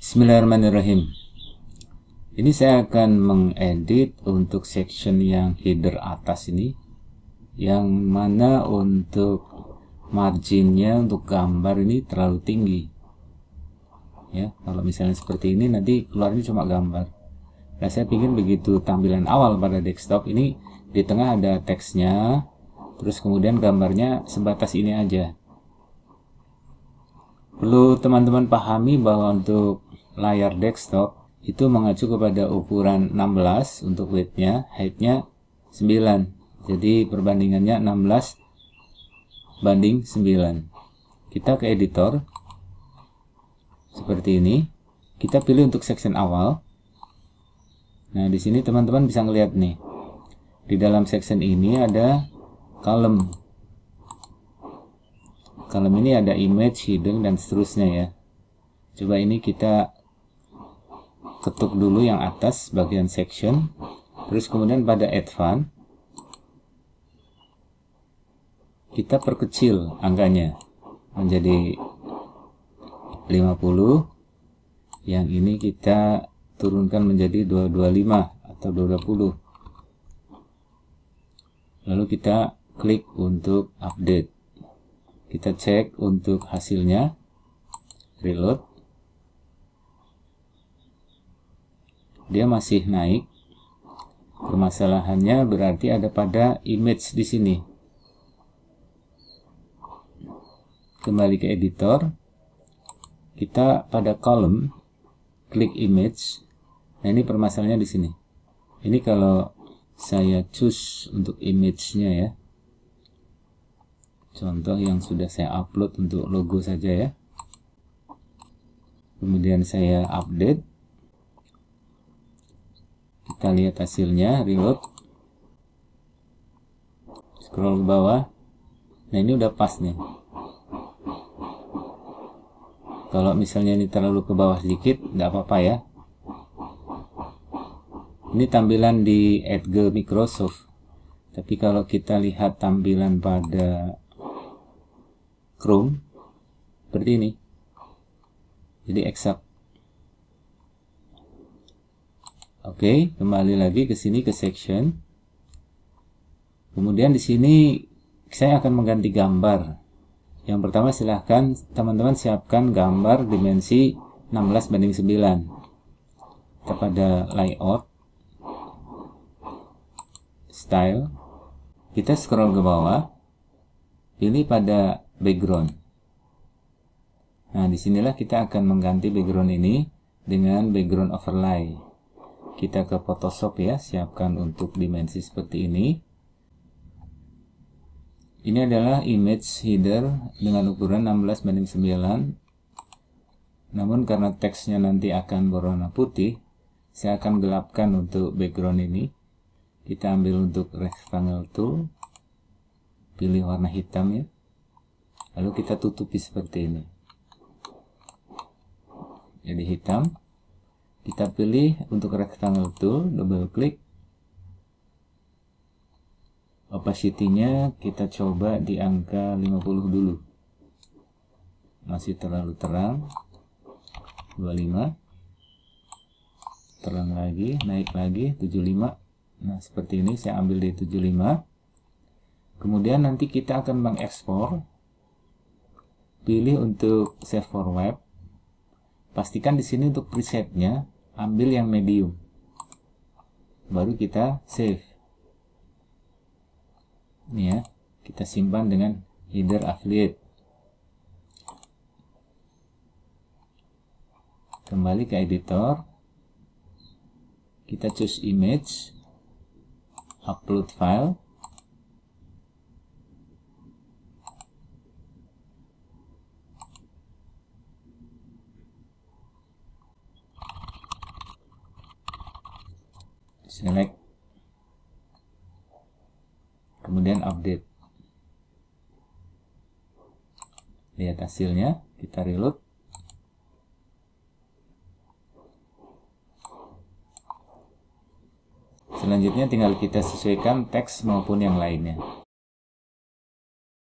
Bismillahirrahmanirrahim. Ini saya akan mengedit untuk section yang header atas ini yang mana untuk marginnya untuk gambar ini terlalu tinggi. Ya, kalau misalnya seperti ini nanti keluarnya cuma gambar. Nah, saya pingin begitu tampilan awal pada desktop ini di tengah ada teksnya, terus kemudian gambarnya sebatas ini aja. Perlu teman-teman pahami bahwa untuk layar desktop itu mengacu kepada ukuran 16 untuk widthnya, heightnya 9. Jadi perbandingannya 16 banding 9. Kita ke editor seperti ini. Kita pilih untuk section awal. Nah, di sini teman-teman bisa ngelihat nih. Di dalam section ini ada kalem. Kalem ini ada image, hidden dan seterusnya ya. Coba ini kita ketuk dulu yang atas bagian section terus kemudian pada advance kita perkecil angkanya menjadi 50 yang ini kita turunkan menjadi 225 atau 220 lalu kita klik untuk update kita cek untuk hasilnya reload dia masih naik. Permasalahannya berarti ada pada image di sini. Kembali ke editor. Kita pada kolom klik image. Nah, ini permasalahannya di sini. Ini kalau saya choose untuk image-nya ya. Contoh yang sudah saya upload untuk logo saja ya. Kemudian saya update kita lihat hasilnya reload scroll ke bawah nah ini udah pas nih kalau misalnya ini terlalu ke bawah sedikit nggak apa-apa ya ini tampilan di Edge Microsoft tapi kalau kita lihat tampilan pada Chrome seperti ini jadi eksak Oke, okay, kembali lagi ke sini ke section. Kemudian di sini saya akan mengganti gambar. Yang pertama silahkan teman-teman siapkan gambar dimensi 16 banding 9 kepada layout style kita scroll ke bawah pilih pada background nah disinilah kita akan mengganti background ini dengan background overlay kita ke Photoshop ya, siapkan untuk dimensi seperti ini. Ini adalah image header dengan ukuran 16 banding 9. Namun karena teksnya nanti akan berwarna putih, saya akan gelapkan untuk background ini. Kita ambil untuk rectangle tool, pilih warna hitam ya. Lalu kita tutupi seperti ini. Jadi hitam kita pilih untuk rectangle tool double klik opacity-nya kita coba di angka 50 dulu masih terlalu terang 25 terang lagi naik lagi 75 nah seperti ini saya ambil di 75 kemudian nanti kita akan mengekspor pilih untuk save for web pastikan di sini untuk presetnya ambil yang medium baru kita save ini ya kita simpan dengan header affiliate kembali ke editor kita choose image upload file select kemudian update lihat hasilnya kita reload selanjutnya tinggal kita sesuaikan teks maupun yang lainnya